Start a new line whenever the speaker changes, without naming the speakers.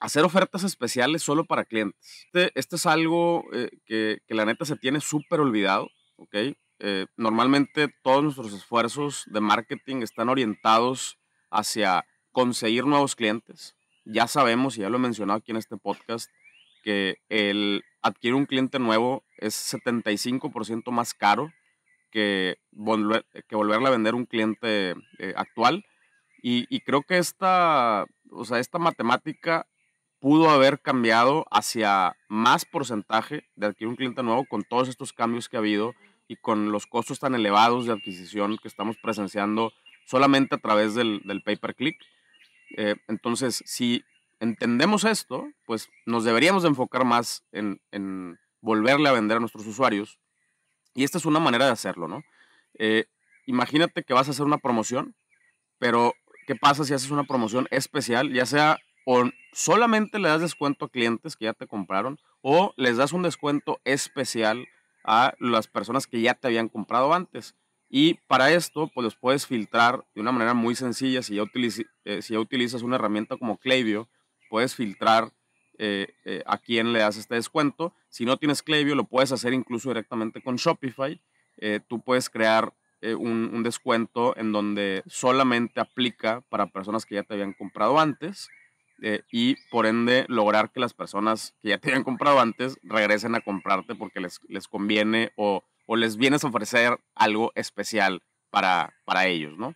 hacer ofertas especiales solo para clientes. Este, este es algo eh, que, la neta se tiene súper olvidado, eh, normalmente todos nuestros esfuerzos de marketing están orientados hacia conseguir nuevos clientes. Ya sabemos, y ya lo he mencionado aquí en este podcast, que el adquirir un cliente nuevo es 75% más caro que, que volverle a vender un cliente eh, actual. Y, creo que esta, o sea, esta matemática pudo haber cambiado hacia más porcentaje de adquirir un cliente nuevo con todos estos cambios que ha habido y con los costos tan elevados de adquisición que estamos presenciando solamente a través del, del pay-per-click. Eh, entonces, si entendemos esto, pues nos deberíamos enfocar más en, volverle a vender a nuestros usuarios. Y esta es una manera de hacerlo, ¿no? Eh, imagínate que vas a hacer una promoción, pero ¿qué pasa si haces una promoción especial, ya sea o solamente le das descuento a clientes que ya te compraron o les das un descuento especial a las personas que ya te habían comprado antes. Y para esto, pues los puedes filtrar de una manera muy sencilla. Si ya, eh, si ya utilizas una herramienta como Klaviyo, puedes filtrar eh, eh, a quién le das este descuento. Si no tienes Klaviyo, lo puedes hacer incluso directamente con Shopify. tú puedes crear un, descuento en donde solamente aplica para personas que ya te habían comprado antes. Eh, y por ende lograr que las personas que ya te habían comprado antes regresen a comprarte porque les, les conviene o, les vienes a ofrecer algo especial para, para ellos, ¿no?